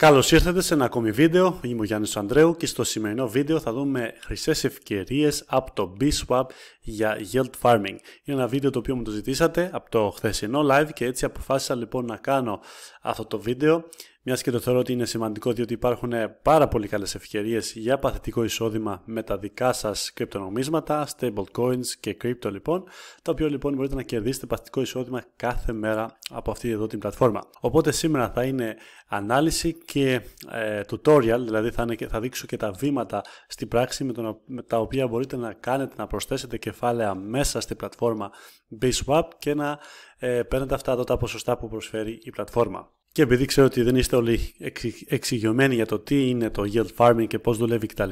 Καλώς ήρθατε σε ένα ακόμη βίντεο. Είμαι ο Γιάννης Ανδρέου και στο σημερινό βίντεο θα δούμε χρυσές ευκαιρίες από το BSWAP για Yield Farming. Είναι ένα βίντεο το οποίο μου το ζητήσατε από το χθεσινό live και έτσι αποφάσισα λοιπόν να κάνω αυτό το βίντεο μιας και το θεωρώ ότι είναι σημαντικό διότι υπάρχουν ε, πάρα πολύ καλές ευκαιρίες για παθητικό εισόδημα με τα δικά σας κρυπτονομίσματα, stable coins και crypto λοιπόν, τα οποία λοιπόν μπορείτε να κερδίσετε παθητικό εισόδημα κάθε μέρα από αυτή εδώ την πλατφόρμα. Οπότε σήμερα θα είναι ανάλυση και ε, tutorial, δηλαδή θα, θα δείξω και τα βήματα στην πράξη με, τον, τα οποία μπορείτε να κάνετε, να προσθέσετε κεφάλαια μέσα στην πλατφόρμα BSwap και να ε, παίρνετε αυτά τα ποσοστά που προσφέρει η πλατφόρμα. Και επειδή ξέρω ότι δεν είστε όλοι εξηγειωμένοι για το τι είναι το yield farming και πώς δουλεύει κτλ.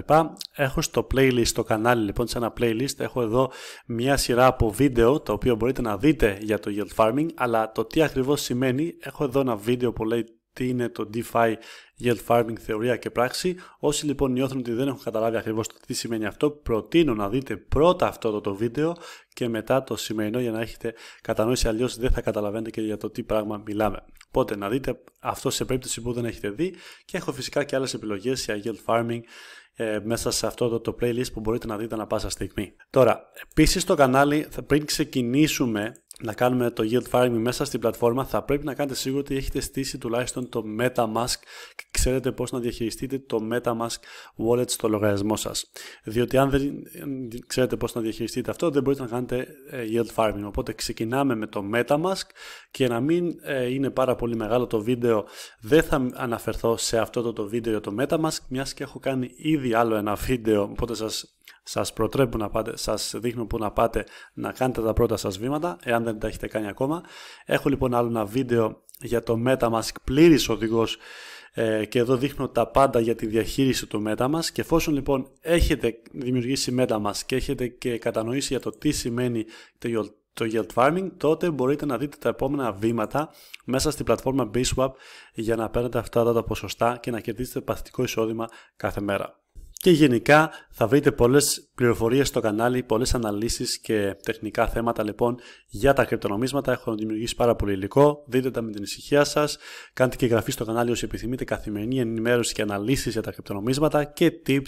Έχω στο playlist, στο κανάλι λοιπόν, σε ένα playlist, έχω εδώ μια σειρά από βίντεο τα οποία μπορείτε να δείτε για το yield farming, αλλά το τι ακριβώς σημαίνει, έχω εδώ ένα βίντεο που λέει τι είναι το DeFi yield farming θεωρία και πράξη. Όσοι λοιπόν νιώθουν ότι δεν έχουν καταλάβει ακριβώς τι σημαίνει αυτό, προτείνω να δείτε πρώτα αυτό το, βίντεο και μετά το σημερινό για να έχετε κατανόηση. Αλλιώς δεν θα καταλαβαίνετε και για το τι πράγμα μιλάμε. Οπότε να δείτε αυτό σε περίπτωση που δεν έχετε δει και έχω φυσικά και άλλες επιλογές για yield farming ε, μέσα σε αυτό το, playlist που μπορείτε να δείτε να πάσα στιγμή. Τώρα, επίσης στο κανάλι, πριν ξεκινήσουμε να κάνουμε το yield farming μέσα στην πλατφόρμα θα πρέπει να κάνετε σίγουρο ότι έχετε στήσει τουλάχιστον το MetaMask και ξέρετε πώς να διαχειριστείτε το MetaMask wallet στο λογαριασμό σας. Διότι αν δεν ξέρετε πώς να διαχειριστείτε αυτό δεν μπορείτε να κάνετε ε, yield farming. Οπότε ξεκινάμε με το MetaMask και να μην ε, είναι πάρα πολύ μεγάλο το βίντεο δεν θα αναφερθώ σε αυτό το, βίντεο για το MetaMask μιας και έχω κάνει ήδη άλλο ένα βίντεο οπότε σας σας προτρέπουν να πάτε, σας δείχνουν που να πάτε να κάνετε τα πρώτα σας βήματα, εάν δεν τα έχετε κάνει ακόμα. Έχω λοιπόν άλλο ένα βίντεο για το MetaMask πλήρης οδηγός ε, και εδώ δείχνω τα πάντα για τη διαχείριση του MetaMask και εφόσον λοιπόν έχετε δημιουργήσει MetaMask και έχετε και κατανοήσει για το τι σημαίνει το, το yield farming, τότε μπορείτε να δείτε τα επόμενα βήματα μέσα στην πλατφόρμα BSwap για να παίρνετε αυτά τα ποσοστά και να κερδίσετε παθητικό εισόδημα κάθε μέρα και γενικά θα βρείτε πολλές πληροφορίες στο κανάλι, πολλές αναλύσεις και τεχνικά θέματα λοιπόν για τα κρυπτονομίσματα. Έχω δημιουργήσει πάρα πολύ υλικό, δείτε τα με την ησυχία σας. Κάντε και εγγραφή στο κανάλι όσοι επιθυμείτε καθημερινή ενημέρωση και αναλύσεις για τα κρυπτονομίσματα και tips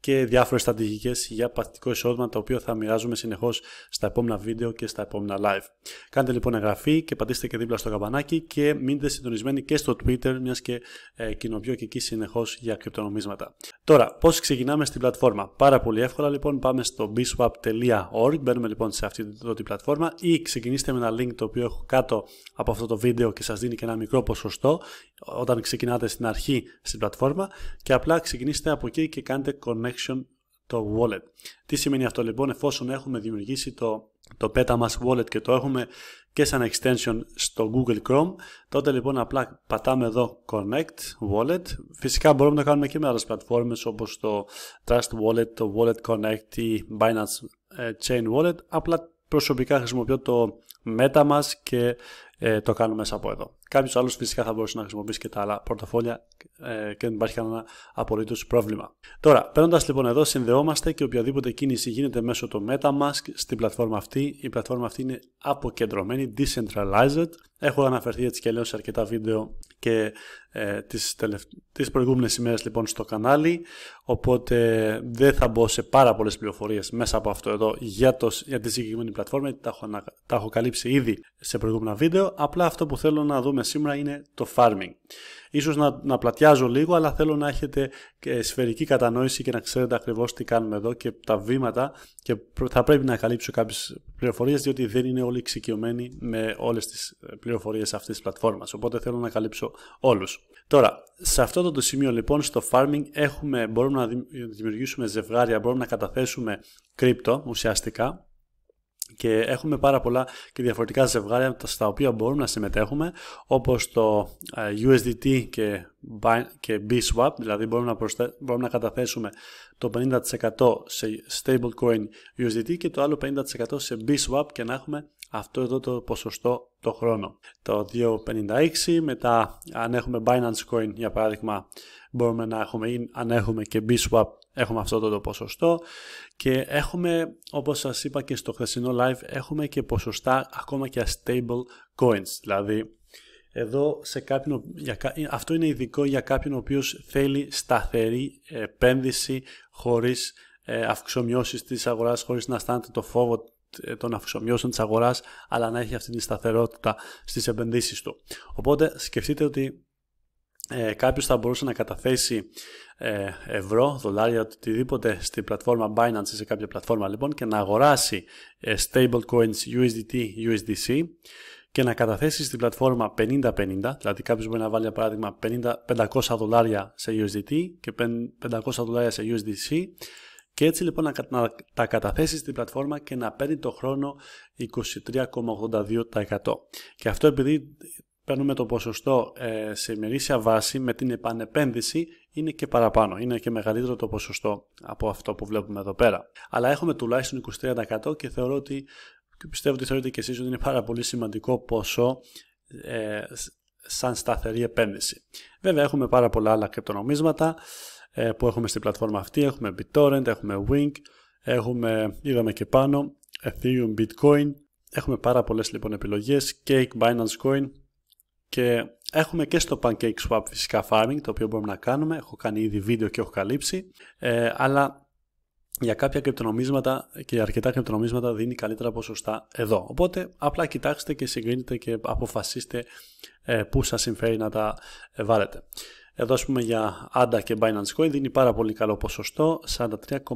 και διάφορες στρατηγικές για πρακτικό εισόδημα τα οποία θα μοιράζουμε συνεχώς στα επόμενα βίντεο και στα επόμενα live. Κάντε λοιπόν εγγραφή και πατήστε και δίπλα στο καμπανάκι και μείνετε συντονισμένοι και στο Twitter μιας και ε, κοινοποιώ και εκεί συνεχώς για κρυπτονομίσματα. Τώρα, πώς ξεκινάμε στην πλατφόρμα. Πάρα πολύ εύκολα λοιπόν, πάμε στο bswap.org, μπαίνουμε λοιπόν σε αυτή εδώ την πλατφόρμα ή ξεκινήστε με ένα link το οποίο έχω κάτω από αυτό το βίντεο και σας δίνει και ένα μικρό ποσοστό όταν ξεκινάτε στην αρχή στην πλατφόρμα και απλά ξεκινήστε από εκεί και κάντε connection το wallet. Τι σημαίνει αυτό λοιπόν εφόσον έχουμε δημιουργήσει το το Metamask Wallet και το έχουμε και σαν extension στο Google Chrome, τότε λοιπόν απλά πατάμε εδώ Connect Wallet. Φυσικά μπορούμε να κάνουμε και με άλλες πλατφόρμες όπως το Trust Wallet, το Wallet Connect ή Binance ε, Chain Wallet. Απλά προσωπικά χρησιμοποιώ το MetaMask και ε, το κάνω μέσα από εδώ. Κάποιο άλλο φυσικά θα μπορούσες να χρησιμοποιήσεις και τα άλλα πορτοφόλια ε, και δεν υπάρχει κανένα απολύτως πρόβλημα. Τώρα, παίρνοντας λοιπόν εδώ, συνδεόμαστε και οποιαδήποτε κίνηση γίνεται μέσω του MetaMask στην πλατφόρμα αυτή. Η πλατφόρμα αυτή είναι αποκεντρωμένη, decentralized. Έχω αναφερθεί έτσι και λέω σε αρκετά βίντεο και ε, τις, τελευ... τις προηγούμενες ημέρες λοιπόν στο κανάλι οπότε δεν θα μπω σε πάρα πολλές πληροφορίες μέσα από αυτό εδώ για, το, για τη συγκεκριμένη πλατφόρμα τα έχω, τα έχω καλύψει ήδη σε προηγούμενα βίντεο απλά αυτό που θέλω να δούμε σήμερα είναι το farming. Ίσως να, να πλατιάζω λίγο, αλλά θέλω να έχετε ε, σφαιρική κατανόηση και να ξέρετε ακριβώς τι κάνουμε εδώ και τα βήματα και θα πρέπει να καλύψω κάποιες πληροφορίες, διότι δεν είναι όλοι εξοικειωμένοι με όλες τις ε, πληροφορίες αυτής της πλατφόρμας, οπότε θέλω να καλύψω όλους. Τώρα, σε αυτό το σημείο λοιπόν στο farming έχουμε, μπορούμε να δημιουργήσουμε ζευγάρια, μπορούμε να καταθέσουμε κρύπτο ουσιαστικά και έχουμε πάρα πολλά και διαφορετικά ζευγάρια στα οποία μπορούμε να συμμετέχουμε όπως το ε, USDT και, b BSWAP δηλαδή μπορούμε να, προσθέ, μπορούμε να καταθέσουμε το 50% σε stablecoin USDT και το άλλο 50% σε BSWAP και να έχουμε αυτό εδώ το ποσοστό το χρόνο. Το 2.56, μετά αν έχουμε Binance Coin για παράδειγμα μπορούμε να έχουμε ή αν έχουμε και BSWAP Έχουμε αυτό το, ποσοστό και έχουμε, όπως σας είπα και στο χθεσινό live, έχουμε και ποσοστά ακόμα και stable coins. Δηλαδή, εδώ σε κάποιον, για, αυτό είναι ειδικό για κάποιον ο οποίος θέλει σταθερή επένδυση χωρίς ε, αυξομοιώσεις της αγοράς, χωρίς να αισθάνεται το φόβο ε, των αυξομοιώσεων της αγοράς αλλά να έχει αυτή τη σταθερότητα στις επενδύσεις του. Οπότε σκεφτείτε ότι ε, κάποιος θα μπορούσε να καταθέσει ε, ευρώ, δολάρια, οτιδήποτε στην πλατφόρμα Binance ή σε κάποια πλατφόρμα λοιπόν και να αγοράσει ε, stablecoins USDT, USDC και να καταθέσει στην πλατφόρμα 50-50, δηλαδή κάποιος μπορεί να βάλει για παράδειγμα 50, 500 δολάρια σε USDT και 500 δολάρια σε USDC και έτσι λοιπόν να, να τα καταθέσει στην πλατφόρμα και να παίρνει το χρόνο 23,82%. Και αυτό επειδή παίρνουμε το ποσοστό ε, σε ημερήσια βάση με την επανεπένδυση είναι και παραπάνω, είναι και μεγαλύτερο το ποσοστό από αυτό που βλέπουμε εδώ πέρα. Αλλά έχουμε τουλάχιστον 23% και θεωρώ ότι και πιστεύω ότι θεωρείτε και εσείς ότι είναι πάρα πολύ σημαντικό ποσό ε, σαν σταθερή επένδυση. Βέβαια έχουμε πάρα πολλά άλλα κρυπτονομίσματα ε, που έχουμε στην πλατφόρμα αυτή, έχουμε BitTorrent, έχουμε Wink, έχουμε, είδαμε και πάνω, Ethereum, Bitcoin, Έχουμε πάρα πολλές λοιπόν επιλογές, Cake, Binance Coin, και έχουμε και στο Pancake Swap φυσικά farming, το οποίο μπορούμε να κάνουμε. Έχω κάνει ήδη βίντεο και έχω καλύψει. Ε, αλλά για κάποια κρυπτονομίσματα και αρκετά κρυπτονομίσματα δίνει καλύτερα ποσοστά εδώ. Οπότε απλά κοιτάξτε και συγκρίνετε και αποφασίστε ε, πού σας συμφέρει να τα ε, βάλετε. Εδώ ας πούμε για ADA και Binance Coin δίνει πάρα πολύ καλό ποσοστό, 43,57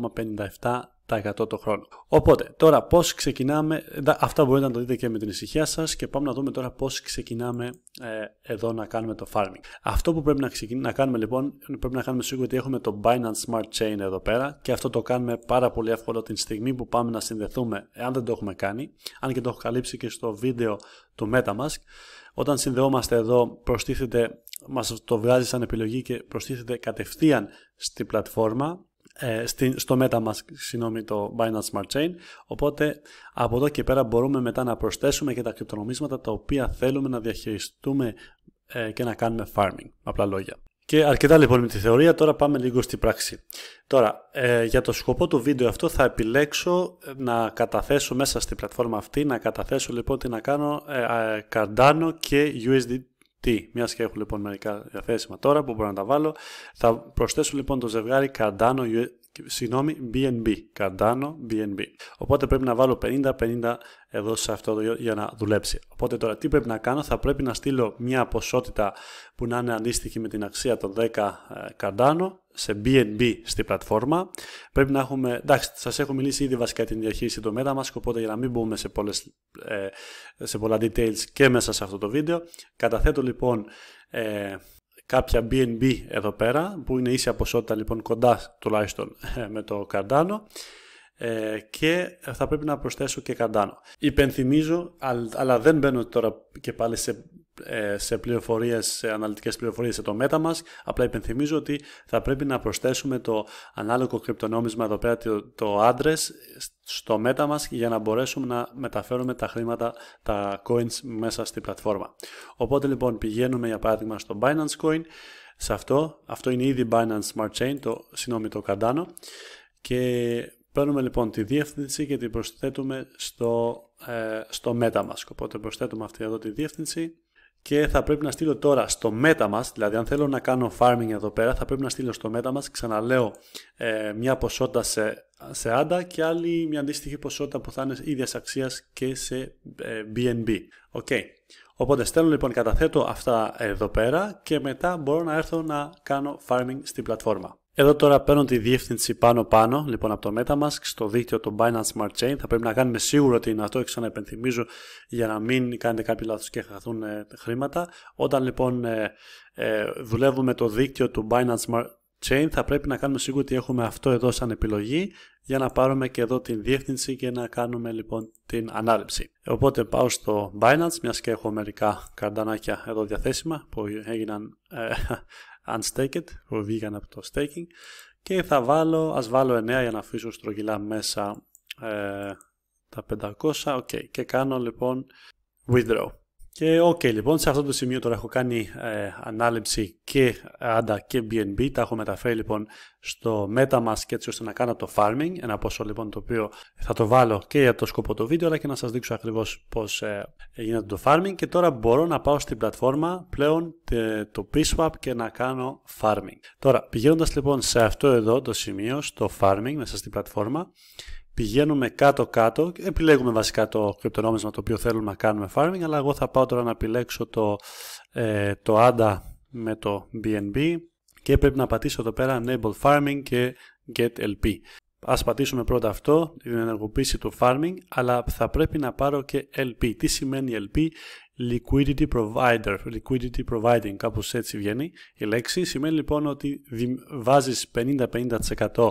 τα 100% το χρόνο. Οπότε, τώρα πώς ξεκινάμε, αυτά μπορείτε να το δείτε και με την ησυχία σας και πάμε να δούμε τώρα πώς ξεκινάμε ε, εδώ να κάνουμε το farming. Αυτό που πρέπει να, να κάνουμε λοιπόν, πρέπει να κάνουμε σίγουρα ότι έχουμε το Binance Smart Chain εδώ πέρα και αυτό το κάνουμε πάρα πολύ εύκολο την στιγμή που πάμε να συνδεθούμε, αν δεν το έχουμε κάνει, αν και το έχω καλύψει και στο βίντεο του Metamask, όταν συνδεόμαστε εδώ προστίθεται, μας το βγάζει σαν επιλογή και προστίθεται κατευθείαν στην πλατφόρμα ε, στο MetaMask, συγγνώμη, το Binance Smart Chain. Οπότε από εδώ και πέρα μπορούμε μετά να προσθέσουμε και τα κρυπτονομίσματα τα οποία θέλουμε να διαχειριστούμε ε, και να κάνουμε farming, απλά λόγια. Και αρκετά λοιπόν με τη θεωρία, τώρα πάμε λίγο στην πράξη. Τώρα, ε, για το σκοπό του βίντεο αυτό θα επιλέξω ε, να καταθέσω μέσα στην πλατφόρμα αυτή, να καταθέσω λοιπόν τι να κάνω, Cardano και USDT. Τι, μια και έχω λοιπόν μερικά διαθέσιμα τώρα που μπορώ να τα βάλω, θα προσθέσω λοιπόν το ζευγάρι Cardano συγγνώμη, BNB, Cardano BNB. Οπότε πρέπει να βάλω 50-50 εδώ σε αυτό για να δουλέψει. Οπότε τώρα τι πρέπει να κάνω, θα πρέπει να στείλω μια ποσότητα που να είναι αντίστοιχη με την αξία των 10 ε, Cardano σε BNB στη πλατφόρμα. Πρέπει να έχουμε, εντάξει, σας έχω μιλήσει ήδη βασικά την διαχείριση των μας οπότε για να μην μπούμε σε, πολλές, ε, σε πολλά details και μέσα σε αυτό το βίντεο, καταθέτω λοιπόν ε, κάποια BNB εδώ πέρα που είναι ίσια ποσότητα λοιπόν κοντά τουλάχιστον ε, με το Cardano ε, και θα πρέπει να προσθέσω και Cardano. Υπενθυμίζω αλλά δεν μπαίνω τώρα και πάλι σε ε, σε πληροφορίες, σε αναλυτικές πληροφορίες σε το MetaMask. Απλά υπενθυμίζω ότι θα πρέπει να προσθέσουμε το ανάλογο κρυπτονόμισμα εδώ πέρα, το, address στο MetaMask για να μπορέσουμε να μεταφέρουμε τα χρήματα, τα coins μέσα στην πλατφόρμα. Οπότε λοιπόν πηγαίνουμε για παράδειγμα στο Binance Coin, σε αυτό, αυτό είναι ήδη Binance Smart Chain, το, συγγνώμη το Cardano και παίρνουμε λοιπόν τη διεύθυνση και την προσθέτουμε στο, ε, στο MetaMask. Οπότε προσθέτουμε αυτή εδώ τη διεύθυνση και θα πρέπει να στείλω τώρα στο μέτα MetaMask, δηλαδή αν θέλω να κάνω farming εδώ πέρα, θα πρέπει να στείλω στο μέτα MetaMask, ξαναλέω, ε, μια ποσότητα σε, σε ADA και άλλη μια αντίστοιχη ποσότητα που θα είναι ίδιας αξίας και σε BNB. Ε, okay. Οπότε στέλνω λοιπόν, καταθέτω αυτά εδώ πέρα και μετά μπορώ να έρθω να κάνω farming στην πλατφόρμα. Εδώ τώρα παίρνω τη διεύθυνση πάνω-πάνω, λοιπόν, από το MetaMask στο δίκτυο του Binance Smart Chain. Θα πρέπει να κάνουμε σίγουρο ότι είναι αυτό και ξαναεπενθυμίζω για να μην κάνετε κάποιο λάθος και χαθούν ε, χρήματα. Όταν λοιπόν ε, ε, δουλεύουμε το δίκτυο του Binance Smart Chain θα πρέπει να κάνουμε σίγουρο ότι έχουμε αυτό εδώ σαν επιλογή για να πάρουμε και εδώ την διεύθυνση και να κάνουμε λοιπόν την ανάληψη. Οπότε πάω στο Binance, μιας και έχω μερικά καρντανάκια εδώ διαθέσιμα που έγιναν ε, unstaked που βγήκαν από το staking και θα βάλω, ας βάλω 9 για να αφήσω στρογγυλά μέσα ε, τα 500 ok. και κάνω λοιπόν withdraw και οκ, okay, λοιπόν, σε αυτό το σημείο τώρα έχω κάνει ε, ανάληψη και ADA και BNB. Τα έχω μεταφέρει λοιπόν στο MetaMask έτσι ώστε να κάνω το farming. Ένα ποσό λοιπόν το οποίο θα το βάλω και για το σκοπό το βίντεο αλλά και να σας δείξω ακριβώς πώς ε, γίνεται το farming. Και τώρα μπορώ να πάω στην πλατφόρμα πλέον το PSWAP και να κάνω farming. Τώρα πηγαίνοντας λοιπόν σε αυτό εδώ το σημείο, στο farming μέσα στην πλατφόρμα πηγαίνουμε κάτω-κάτω, επιλέγουμε βασικά το κρυπτονόμισμα το οποίο θέλουμε να κάνουμε farming, αλλά εγώ θα πάω τώρα να επιλέξω το, ε, το ADA με το BNB και πρέπει να πατήσω εδώ πέρα Enable Farming και Get LP. Ας πατήσουμε πρώτα αυτό, την ενεργοποίηση του farming, αλλά θα πρέπει να πάρω και LP. Τι σημαίνει LP? Liquidity Provider, Liquidity Providing, κάπως έτσι βγαίνει η λέξη. Σημαίνει λοιπόν ότι βάζεις 50-50%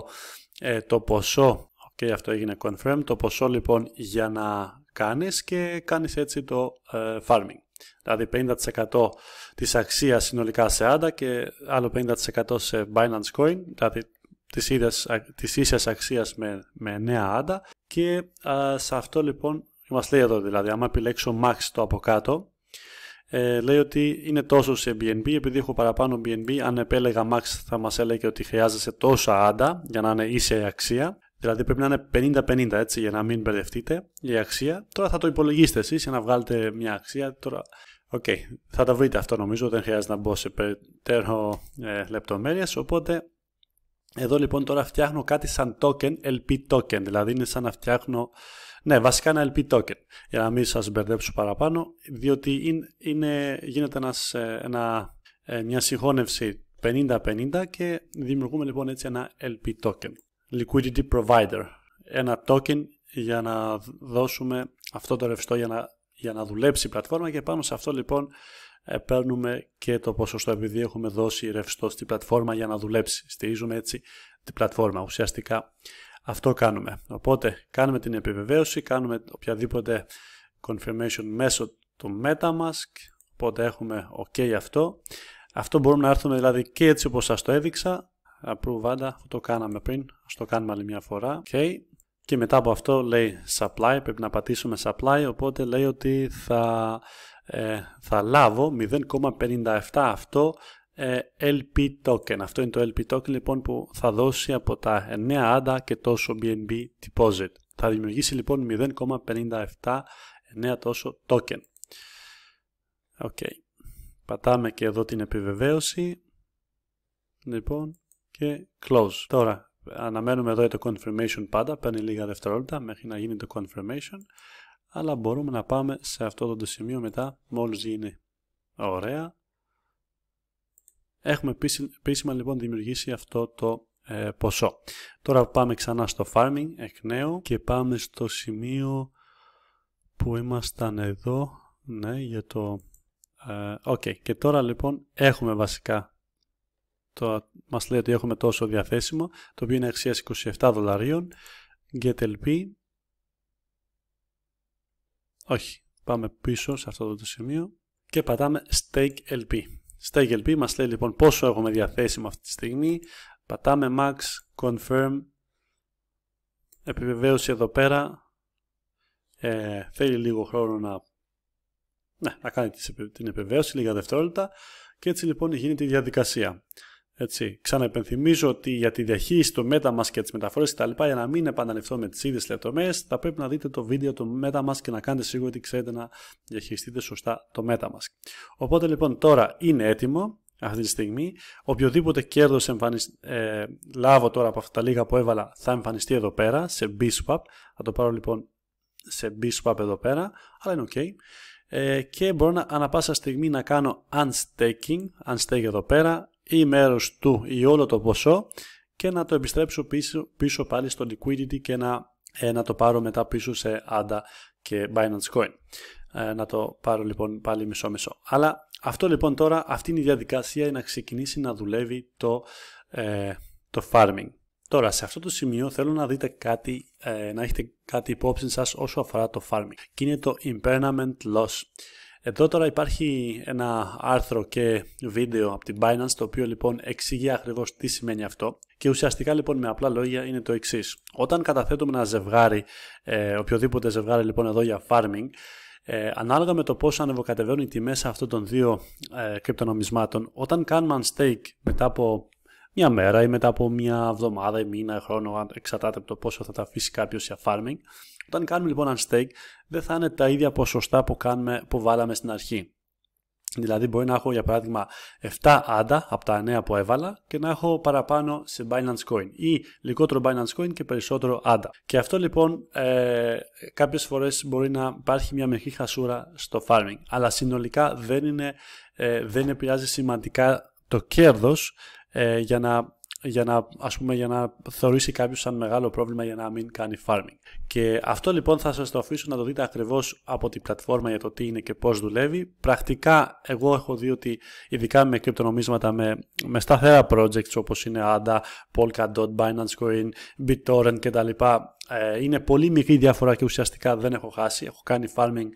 ε, το ποσό και αυτό έγινε confirm το ποσό λοιπόν για να κάνεις και κάνεις έτσι το ε, farming. Δηλαδή 50% της αξίας συνολικά σε ADA και άλλο 50% σε Binance Coin, δηλαδή της, ίδιας, της ίσιας αξίας με, νέα ADA και ε, σε αυτό λοιπόν μας λέει εδώ δηλαδή, άμα επιλέξω max το από κάτω ε, λέει ότι είναι τόσο σε BNB, επειδή έχω παραπάνω BNB, αν επέλεγα Max θα μας έλεγε ότι χρειάζεσαι τόσα ADA για να είναι ίσια η αξία. Δηλαδή πρέπει να είναι 50-50 έτσι για να μην μπερδευτείτε η αξία. Τώρα θα το υπολογίσετε εσείς για να βγάλετε μια αξία. Τώρα, οκ, okay, θα τα βρείτε αυτό νομίζω, δεν χρειάζεται να μπω σε περαιτέρω ε, Οπότε εδώ λοιπόν τώρα φτιάχνω κάτι σαν token, LP token, δηλαδή είναι σαν να φτιάχνω, ναι βασικά ένα LP token, για να μην σας μπερδέψω παραπάνω, διότι είναι, γίνεται ένας, ε, ένα, ε, μια συγχώνευση 50-50 και δημιουργούμε λοιπόν έτσι ένα LP token liquidity provider. Ένα token για να δώσουμε αυτό το ρευστό για να, για να δουλέψει η πλατφόρμα και πάνω σε αυτό λοιπόν ε, παίρνουμε και το ποσοστό επειδή έχουμε δώσει ρευστό στην πλατφόρμα για να δουλέψει. Στηρίζουμε έτσι την πλατφόρμα. Ουσιαστικά αυτό κάνουμε. Οπότε κάνουμε την επιβεβαίωση, κάνουμε οποιαδήποτε confirmation μέσω του MetaMask, οπότε έχουμε OK αυτό. Αυτό μπορούμε να έρθουμε δηλαδή και έτσι όπως σας το έδειξα, approve ADA, αυτό το κάναμε πριν, ας το κάνουμε άλλη μια φορά. Okay. Και μετά από αυτό λέει supply, πρέπει να πατήσουμε supply, οπότε λέει ότι θα, ε, θα λάβω 0,57 αυτό ε, LP token. Αυτό είναι το LP token λοιπόν που θα δώσει από τα 9 ADA και τόσο BNB deposit. Θα δημιουργήσει λοιπόν 0,57 9 τόσο token. Οκ. Okay. Πατάμε και εδώ την επιβεβαίωση. Λοιπόν, και close. Τώρα αναμένουμε εδώ το confirmation πάντα, παίρνει λίγα δευτερόλεπτα μέχρι να γίνει το confirmation αλλά μπορούμε να πάμε σε αυτό το σημείο μετά μόλις γίνει ωραία. Έχουμε επίσημα λοιπόν δημιουργήσει αυτό το ε, ποσό. Τώρα πάμε ξανά στο farming εκ νέου και πάμε στο σημείο που ήμασταν εδώ ναι, για το... Ε, οκ και τώρα λοιπόν έχουμε βασικά το, μας λέει ότι έχουμε τόσο διαθέσιμο, το οποίο είναι αξίας 27 δολαρίων, GetLP, LP, όχι, πάμε πίσω σε αυτό το σημείο και πατάμε stake LP. Stake LP μας λέει λοιπόν πόσο έχουμε διαθέσιμο αυτή τη στιγμή, πατάμε max, confirm, επιβεβαίωση εδώ πέρα, ε, θέλει λίγο χρόνο να, ναι, να κάνει την επιβεβαίωση, λίγα δευτερόλεπτα και έτσι λοιπόν γίνεται η διαδικασία. Έτσι. Ξαναεπενθυμίζω ότι για τη διαχείριση του MetaMask και τις μεταφορές κτλ. για να μην επαναληφθώ με τις ίδιες λεπτομέρειες, θα πρέπει να δείτε το βίντεο του MetaMask και να κάνετε σίγουρα ότι ξέρετε να διαχειριστείτε σωστά το MetaMask. Οπότε λοιπόν τώρα είναι έτοιμο αυτή τη στιγμή. Οποιοδήποτε κέρδος εμφανισ... Ε, λάβω τώρα από αυτά τα λίγα που έβαλα θα εμφανιστεί εδώ πέρα σε BSwap. Θα το πάρω λοιπόν σε BSwap εδώ πέρα, αλλά είναι OK. Ε, και μπορώ να, ανά πάσα στιγμή να κάνω unstaking, unstake εδώ πέρα, ή μέρος του ή όλο το ποσό και να το επιστρέψω πίσω, πίσω πάλι στο liquidity και να, ε, να το πάρω μετά πίσω σε ADA και Binance Coin. Ε, να το πάρω λοιπόν πάλι μισό μισό. Αλλά αυτό λοιπόν τώρα, αυτή είναι η διαδικασία να ξεκινήσει να δουλεύει το, ε, το farming. Τώρα σε αυτό το σημείο θέλω να δείτε κάτι, να έχετε κάτι υπόψη σας όσο αφορά το farming και είναι το impairment loss. Εδώ τώρα υπάρχει ένα άρθρο και βίντεο από την Binance το οποίο λοιπόν εξηγεί ακριβώς τι σημαίνει αυτό και ουσιαστικά λοιπόν με απλά λόγια είναι το εξής. Όταν καταθέτουμε ένα ζευγάρι, ε, οποιοδήποτε ζευγάρι λοιπόν εδώ για farming, ε, ανάλογα με το πόσο ανεβοκατεβαίνουν οι τιμές αυτών των δύο ε, κρυπτονομισμάτων, όταν κάνουμε unstake μετά από μια μέρα ή μετά από μια εβδομάδα ή μήνα ή χρόνο, εξαρτάται από το πόσο θα τα αφήσει κάποιος για farming, όταν κάνουμε λοιπόν unstake, δεν θα είναι τα ίδια ποσοστά που, κάνουμε, που βάλαμε στην αρχή. Δηλαδή μπορεί να έχω για παράδειγμα 7 άντα από τα 9 που έβαλα και να έχω παραπάνω σε Binance Coin ή λιγότερο Binance Coin και περισσότερο άντα. Και αυτό λοιπόν ε, κάποιες φορές μπορεί να υπάρχει μια μικρή χασούρα στο farming αλλά συνολικά δεν, είναι, ε, επηρεάζει σημαντικά το κέρδος ε, για να για να, ας πούμε, για να θεωρήσει κάποιος σαν μεγάλο πρόβλημα για να μην κάνει farming. Και αυτό λοιπόν θα σας το αφήσω να το δείτε ακριβώς από την πλατφόρμα για το τι είναι και πώς δουλεύει. Πρακτικά εγώ έχω δει ότι ειδικά με κρυπτονομίσματα με, με σταθερά projects όπως είναι ADA, Polkadot, Binance Coin, BitTorrent κτλ. Ε, είναι πολύ μικρή διαφορά και ουσιαστικά δεν έχω χάσει. Έχω κάνει farming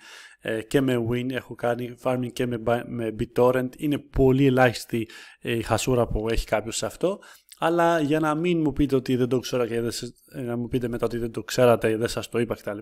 ε, και με Win, έχω κάνει farming και με, με BitTorrent. Είναι πολύ ελάχιστη ε, η χασούρα που έχει κάποιος σε αυτό. Αλλά για να μην μου πείτε ότι δεν το ξέρω και δεν, ε, να μου πείτε μετά ότι δεν το ξέρατε, δεν σας το είπα κτλ.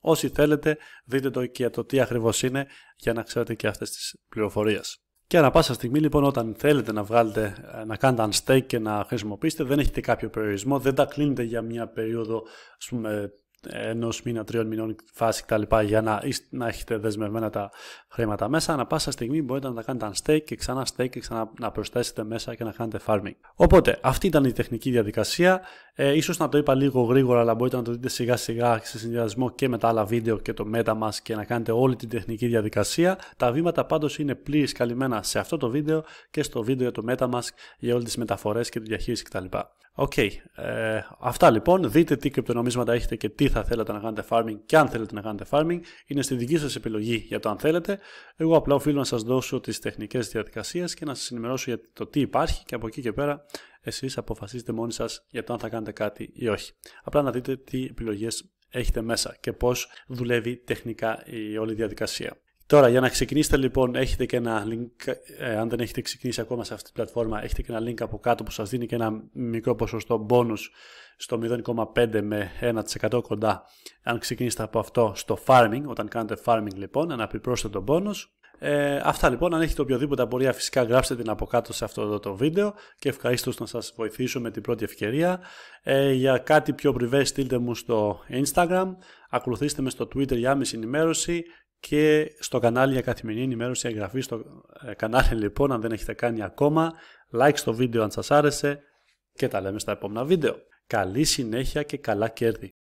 Όσοι θέλετε δείτε το και το τι ακριβώς είναι για να ξέρετε και αυτές τις πληροφορίες. Και ανά πάσα στιγμή λοιπόν όταν θέλετε να βγάλετε, να κάνετε unstake και να χρησιμοποιήσετε δεν έχετε κάποιο περιορισμό, δεν τα κλείνετε για μια περίοδο ας πούμε, ενός μήνα, τριών μηνών φάση κτλ. για να, να έχετε δεσμευμένα τα χρήματα μέσα. Ανα πάσα στιγμή μπορείτε να τα κάνετε unstake και ξανά stake και ξανά να προσθέσετε μέσα και να κάνετε farming. Οπότε αυτή ήταν η τεχνική διαδικασία. Ε, ίσως να το είπα λίγο γρήγορα, αλλά μπορείτε να το δείτε σιγά σιγά σε συνδυασμό και με τα άλλα βίντεο και το μέτα μας και να κάνετε όλη την τεχνική διαδικασία. Τα βήματα πάντως είναι πλήρης καλυμμένα σε αυτό το βίντεο και στο βίντεο για το μέτα μας για όλες τις μεταφορές και τη διαχείριση κτλ. Οκ. Ε, αυτά λοιπόν. Δείτε τι κρυπτονομίσματα έχετε και τι θα θέλατε να κάνετε farming και αν θέλετε να κάνετε farming. Είναι στη δική σας επιλογή για το αν θέλετε. Εγώ απλά οφείλω να σας δώσω τις τεχνικές διαδικασίες και να σας ενημερώσω για το τι υπάρχει και από εκεί και πέρα εσείς αποφασίζετε μόνοι σας για το αν θα κάνετε κάτι ή όχι. Απλά να δείτε τι επιλογές έχετε μέσα και πώς δουλεύει τεχνικά η όλη διαδικασία. Τώρα, για να ξεκινήσετε λοιπόν, έχετε και ένα link, ε, αν δεν έχετε ξεκινήσει ακόμα σε αυτή την πλατφόρμα, έχετε και ένα link από κάτω που σας δίνει και ένα μικρό ποσοστό bonus στο 0,5 με 1% κοντά. Αν ξεκινήσετε από αυτό στο farming, όταν κάνετε farming λοιπόν, ένα επιπρόσθετο bonus. Ε, αυτά λοιπόν, αν έχετε οποιοδήποτε απορία φυσικά γράψτε την από κάτω σε αυτό το βίντεο και ευχαρίστως να σας βοηθήσω με την πρώτη ευκαιρία. Ε, για κάτι πιο πριβέ, στείλτε μου στο Instagram, ακολουθήστε με στο Twitter για άμεση ενημέρωση και στο κανάλι για καθημερινή ενημέρωση εγγραφή στο ε, κανάλι λοιπόν αν δεν έχετε κάνει ακόμα like στο βίντεο αν σας άρεσε και τα λέμε στα επόμενα βίντεο. Καλή συνέχεια και καλά κέρδη!